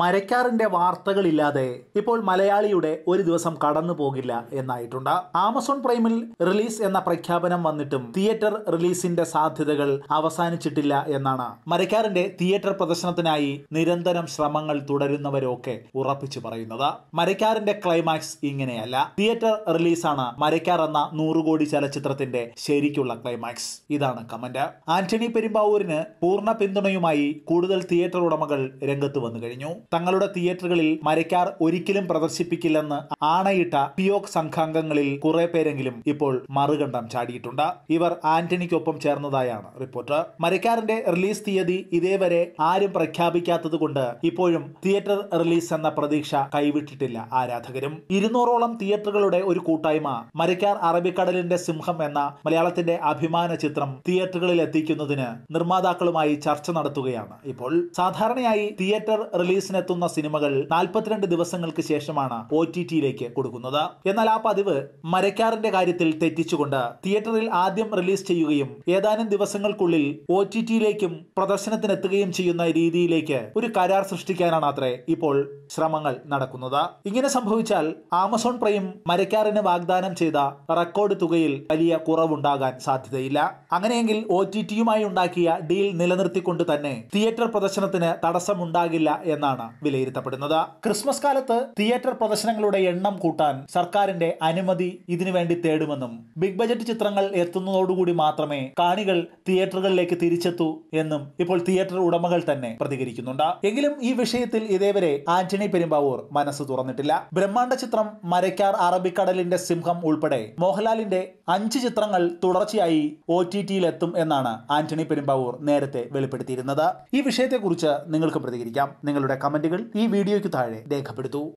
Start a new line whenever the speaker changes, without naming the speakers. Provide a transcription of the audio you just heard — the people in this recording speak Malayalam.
മരക്കാറിന്റെ വാർത്തകളില്ലാതെ ഇപ്പോൾ മലയാളിയുടെ ഒരു ദിവസം കടന്നു പോകില്ല എന്നായിട്ടുണ്ട് ആമസോൺ പ്രൈമിൽ റിലീസ് എന്ന പ്രഖ്യാപനം വന്നിട്ടും തിയേറ്റർ റിലീസിന്റെ സാധ്യതകൾ അവസാനിച്ചിട്ടില്ല എന്നാണ് മരക്കാറിന്റെ തിയേറ്റർ പ്രദർശനത്തിനായി നിരന്തരം ശ്രമങ്ങൾ തുടരുന്നവരൊക്കെ ഉറപ്പിച്ചു പറയുന്നത് മരക്കാറിന്റെ ക്ലൈമാക്സ് ഇങ്ങനെയല്ല തിയേറ്റർ റിലീസാണ് മരക്കാർ എന്ന നൂറുകോടി ചലച്ചിത്രത്തിന്റെ ശരിക്കുള്ള ക്ലൈമാക്സ് ഇതാണ് കമന്റ് ആന്റണി പെരുമ്പാവൂരിന് പൂർണ്ണ പിന്തുണയുമായി കൂടുതൽ തിയേറ്റർ ഉടമകൾ രംഗത്ത് വന്നു കഴിഞ്ഞു തങ്ങളുടെ തിയേറ്ററുകളിൽ മരക്കാർ ഒരിക്കലും പ്രദർശിപ്പിക്കില്ലെന്ന് ആണയിട്ട പിയോക് സംഘാംഗങ്ങളിൽ കുറെ പേരെങ്കിലും ഇപ്പോൾ മറുകണ്ഠം ചാടിയിട്ടുണ്ട് ഇവർ ആന്റണിക്കൊപ്പം ചേർന്നതായാണ് റിപ്പോർട്ട് മരയ്ക്കാറിന്റെ റിലീസ് തീയതി ഇതേവരെ ആരും പ്രഖ്യാപിക്കാത്തതുകൊണ്ട് ഇപ്പോഴും തിയേറ്റർ റിലീസ് എന്ന പ്രതീക്ഷ കൈവിട്ടിട്ടില്ല ആരാധകരും ഇരുന്നൂറോളം തിയേറ്ററുകളുടെ ഒരു കൂട്ടായ്മ മരക്കാർ അറബിക്കടലിന്റെ സിംഹം എന്ന മലയാളത്തിന്റെ അഭിമാന ചിത്രം തിയേറ്ററുകളിൽ എത്തിക്കുന്നതിന് നിർമ്മാതാക്കളുമായി ചർച്ച നടത്തുകയാണ് ഇപ്പോൾ സാധാരണയായി തിയേറ്റർ റിലീസിന് എത്തുന്ന സിനിമകൾ നാൽപ്പത്തിരണ്ട് ദിവസങ്ങൾക്ക് ശേഷമാണ് ഒ ടി ടിയിലേക്ക് കൊടുക്കുന്നത് എന്നാൽ ആ പതിവ് മരക്കാറിന്റെ കാര്യത്തിൽ തെറ്റിച്ചുകൊണ്ട് തിയേറ്ററിൽ ആദ്യം റിലീസ് ചെയ്യുകയും ഏതാനും ദിവസങ്ങൾക്കുള്ളിൽ ഒ ടി ടിയിലേക്കും പ്രദർശനത്തിനെത്തുകയും ചെയ്യുന്ന രീതിയിലേക്ക് ഒരു കരാർ സൃഷ്ടിക്കാനാണ് അത്രേ ഇപ്പോൾ ശ്രമങ്ങൾ നടക്കുന്നത് ഇങ്ങനെ സംഭവിച്ചാൽ ആമസോൺ പ്രൈം മരക്കാറിന് വാഗ്ദാനം ചെയ്ത റെക്കോർഡ് തുകയിൽ വലിയ കുറവുണ്ടാകാൻ സാധ്യതയില്ല അങ്ങനെയെങ്കിൽ ഒ ടി ടിയുമായി ഉണ്ടാക്കിയ ഡീൽ നിലനിർത്തിക്കൊണ്ട് തന്നെ തിയേറ്റർ പ്രദർശനത്തിന് തടസ്സമുണ്ടാകില്ല എന്നാണ് എന്നാണ് വിലയിരുത്തപ്പെടുന്നത് ക്രിസ്മസ് കാലത്ത് തിയേറ്റർ പ്രദർശനങ്ങളുടെ എണ്ണം കൂട്ടാൻ സർക്കാരിന്റെ അനുമതി ഇതിനുവേണ്ടി തേടുമെന്നും ബിഗ് ബജറ്റ് ചിത്രങ്ങൾ എത്തുന്നതോടുകൂടി മാത്രമേ കാണികൾ തിയേറ്ററുകളിലേക്ക് തിരിച്ചെത്തൂ എന്നും ഇപ്പോൾ തിയേറ്റർ ഉടമകൾ തന്നെ പ്രതികരിക്കുന്നുണ്ട് എങ്കിലും ഈ വിഷയത്തിൽ ഇതേവരെ ആന്റണി പെരുമ്പാവൂർ മനസ്സ് തുറന്നിട്ടില്ല ബ്രഹ്മാണ്ഡ ചിത്രം മരക്കാർ അറബിക്കടലിന്റെ സിംഹം ഉൾപ്പെടെ മോഹൻലാലിന്റെ അഞ്ച് ചിത്രങ്ങൾ തുടർച്ചയായി ഒ ടി ടിയിലെത്തും എന്നാണ് ആന്റണി പെരുമ്പാവൂർ നേരത്തെ വെളിപ്പെടുത്തിയിരുന്നത് ഈ വിഷയത്തെക്കുറിച്ച് നിങ്ങൾക്ക് പ്രതികരിക്കാം നിങ്ങളുടെ കമന്റുകൾ ഈ വീഡിയോയ്ക്ക് താഴെ രേഖപ്പെടുത്തൂ